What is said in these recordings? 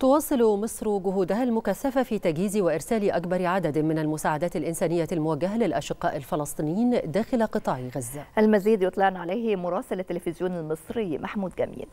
تواصل مصر جهودها المكثفة في تجهيز وإرسال أكبر عدد من المساعدات الإنسانية الموجهة للأشقاء الفلسطينيين داخل قطاع غزة المزيد يطلعنا عليه مراسل التلفزيون المصري محمود جميل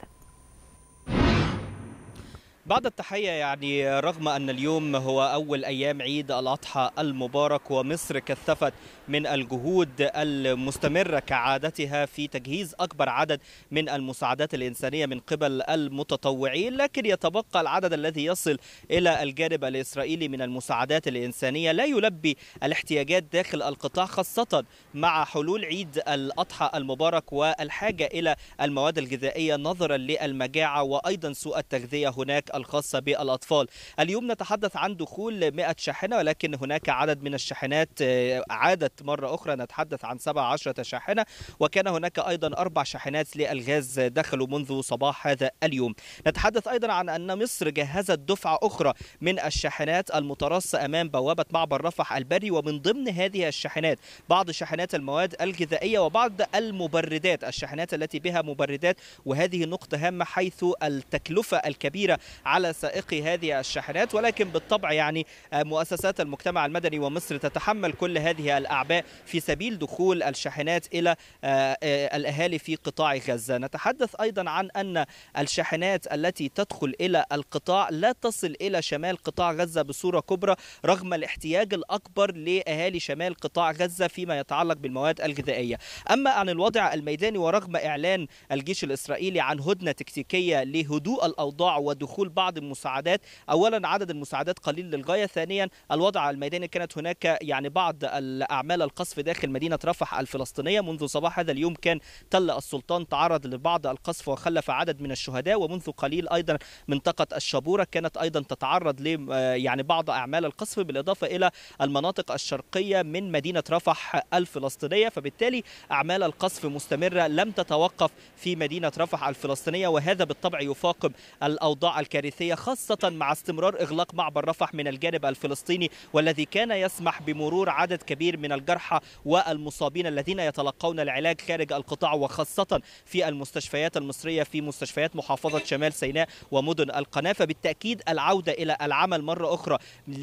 بعد التحية يعني رغم أن اليوم هو أول أيام عيد الأضحى المبارك ومصر كثفت من الجهود المستمرة كعادتها في تجهيز أكبر عدد من المساعدات الإنسانية من قبل المتطوعين لكن يتبقى العدد الذي يصل إلى الجانب الإسرائيلي من المساعدات الإنسانية لا يلبي الاحتياجات داخل القطاع خاصة مع حلول عيد الأضحى المبارك والحاجة إلى المواد الغذائية نظرا للمجاعة وأيضا سوء التغذية هناك الخاصة بالأطفال اليوم نتحدث عن دخول 100 شاحنة ولكن هناك عدد من الشاحنات آه، عادت مرة أخرى نتحدث عن 17 شاحنة وكان هناك أيضا أربع شاحنات للغاز دخلوا منذ صباح هذا اليوم نتحدث أيضا عن أن مصر جهزت دفعة أخرى من الشاحنات المترصة أمام بوابة معبر رفح البري ومن ضمن هذه الشاحنات بعض شاحنات المواد الغذائية وبعض المبردات الشاحنات التي بها مبردات وهذه نقطة هامة حيث التكلفة الكبيرة على سائقي هذه الشاحنات ولكن بالطبع يعني آه، مؤسسات المجتمع المدني ومصر تتحمل كل هذه الأعباء في سبيل دخول الشاحنات إلى آه، آه، الأهالي في قطاع غزة نتحدث أيضا عن أن الشاحنات التي تدخل إلى القطاع لا تصل إلى شمال قطاع غزة بصورة كبرى رغم الاحتياج الأكبر لأهالي شمال قطاع غزة فيما يتعلق بالمواد الغذائية أما عن الوضع الميداني ورغم إعلان الجيش الإسرائيلي عن هدنة تكتيكية لهدوء الأوضاع ودخول بعض المساعدات اولا عدد المساعدات قليل للغايه ثانيا الوضع الميداني كانت هناك يعني بعض الاعمال القصف داخل مدينه رفح الفلسطينيه منذ صباح هذا اليوم كان تل السلطان تعرض لبعض القصف وخلف عدد من الشهداء ومنذ قليل ايضا منطقه الشابوره كانت ايضا تتعرض ل يعني بعض اعمال القصف بالاضافه الى المناطق الشرقيه من مدينه رفح الفلسطينيه فبالتالي اعمال القصف مستمره لم تتوقف في مدينه رفح الفلسطينيه وهذا بالطبع يفاقم الاوضاع الكاملة كارثية خاصة مع استمرار إغلاق معبر رفح من الجانب الفلسطيني والذي كان يسمح بمرور عدد كبير من الجرحى والمصابين الذين يتلقون العلاج خارج القطاع وخاصة في المستشفيات المصرية في مستشفيات محافظة شمال سيناء ومدن القناة فبالتأكيد العودة إلى العمل مرة أخرى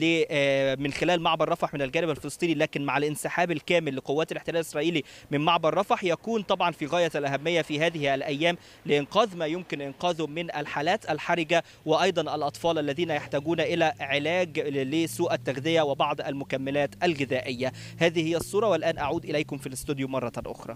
آه، من خلال معبر رفح من الجانب الفلسطيني لكن مع الانسحاب الكامل لقوات الاحتلال الإسرائيلي من معبر رفح يكون طبعا في غاية الأهمية في هذه الأيام لإنقاذ ما يمكن إنقاذه من الحالات الحرجة وايضا الاطفال الذين يحتاجون الى علاج لسوء التغذيه وبعض المكملات الغذائيه هذه هي الصوره والان اعود اليكم في الاستوديو مره اخرى